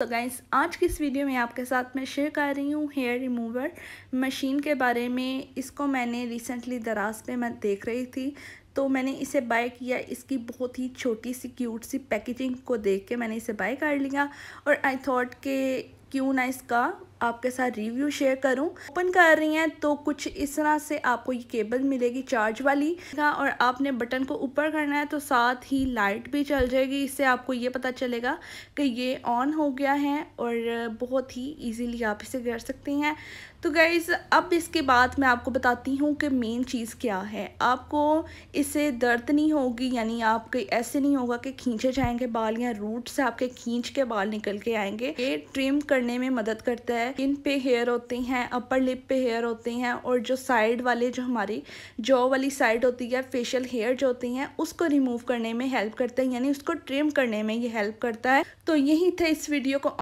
तो गाइस आज की इस वीडियो में आपके साथ मैं शेयर कर रही हूँ हेयर रिमूवर मशीन के बारे में इसको मैंने रिसेंटली दराज पे मैं देख रही थी तो मैंने इसे बाय किया इसकी बहुत ही छोटी सी क्यूट सी पैकेजिंग को देख के मैंने इसे बाय कर लिया और आई थॉट के क्यों ना इसका आपके साथ रिव्यू शेयर करूं ओपन कर रही हैं तो कुछ इस तरह से आपको ये केबल मिलेगी चार्ज वाली का और आपने बटन को ऊपर करना है तो साथ ही लाइट भी चल जाएगी इससे आपको ये पता चलेगा कि ये ऑन हो गया है और बहुत ही ईजीली आप इसे कर सकती हैं तो गाइज़ अब इसके बाद मैं आपको बताती हूँ कि मेन चीज़ क्या है आपको इससे दर्द नहीं होगी यानी आपके ऐसे नहीं होगा कि खींचे जाएंगे बाल या रूट से आपके खींच के बाल निकल के आएंगे ये ट्रिम करने में मदद करता है है स्किन पे हेयर होते हैं अपर लिप पे हेयर होते हैं और जो साइड वाले जो हमारी जॉ वाली साइड होती है फेशियल हेयर जो होती हैं उसको रिमूव करने में हेल्प करते हैं यानी उसको ट्रिम करने में ये हेल्प करता है तो यही थे इस वीडियो को